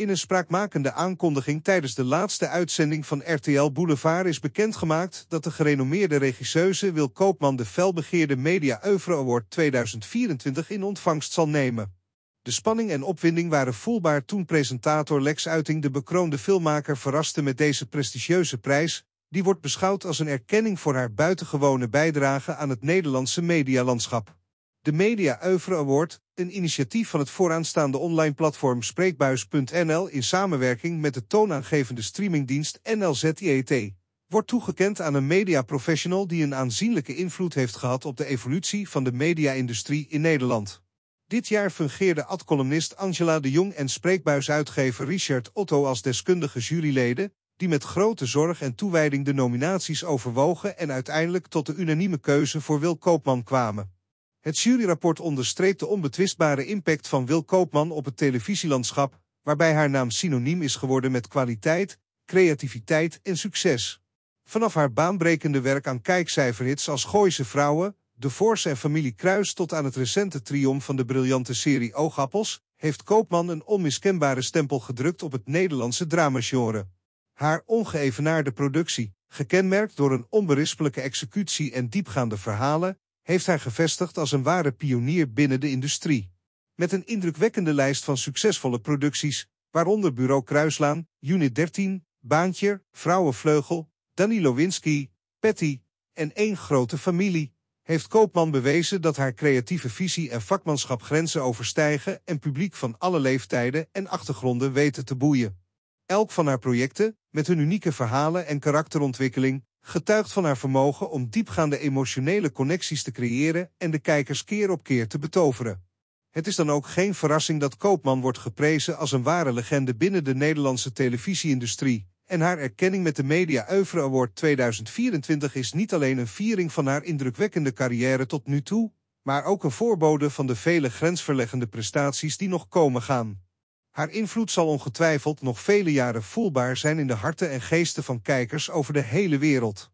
In een spraakmakende aankondiging tijdens de laatste uitzending van RTL Boulevard is bekendgemaakt dat de gerenommeerde regisseuse Wil Koopman de felbegeerde Media Euvre Award 2024 in ontvangst zal nemen. De spanning en opwinding waren voelbaar toen presentator Lex Uiting de bekroonde filmmaker verraste met deze prestigieuze prijs, die wordt beschouwd als een erkenning voor haar buitengewone bijdrage aan het Nederlandse medialandschap de Media Euvre Award, een initiatief van het vooraanstaande online platform Spreekbuis.nl in samenwerking met de toonaangevende streamingdienst NLZIET, wordt toegekend aan een mediaprofessional die een aanzienlijke invloed heeft gehad op de evolutie van de media-industrie in Nederland. Dit jaar fungeerde ad-columnist Angela de Jong en spreekbuisuitgever Richard Otto als deskundige juryleden, die met grote zorg en toewijding de nominaties overwogen en uiteindelijk tot de unanieme keuze voor Wil Koopman kwamen. Het juryrapport onderstreept de onbetwistbare impact van Wil Koopman op het televisielandschap, waarbij haar naam synoniem is geworden met kwaliteit, creativiteit en succes. Vanaf haar baanbrekende werk aan kijkcijferhits als Gooise Vrouwen, De Force en Familie Kruis tot aan het recente triomf van de briljante serie Oogappels, heeft Koopman een onmiskenbare stempel gedrukt op het Nederlandse dramagenre. Haar ongeëvenaarde productie, gekenmerkt door een onberispelijke executie en diepgaande verhalen, heeft haar gevestigd als een ware pionier binnen de industrie. Met een indrukwekkende lijst van succesvolle producties, waaronder Bureau Kruislaan, Unit 13, Baantje, Vrouwenvleugel, Danny Lowinski, Patty en één grote familie, heeft Koopman bewezen dat haar creatieve visie en vakmanschap grenzen overstijgen en publiek van alle leeftijden en achtergronden weten te boeien. Elk van haar projecten, met hun unieke verhalen en karakterontwikkeling, getuigt van haar vermogen om diepgaande emotionele connecties te creëren en de kijkers keer op keer te betoveren. Het is dan ook geen verrassing dat Koopman wordt geprezen als een ware legende binnen de Nederlandse televisieindustrie. En haar erkenning met de Media Euvre Award 2024 is niet alleen een viering van haar indrukwekkende carrière tot nu toe, maar ook een voorbode van de vele grensverleggende prestaties die nog komen gaan. Haar invloed zal ongetwijfeld nog vele jaren voelbaar zijn in de harten en geesten van kijkers over de hele wereld.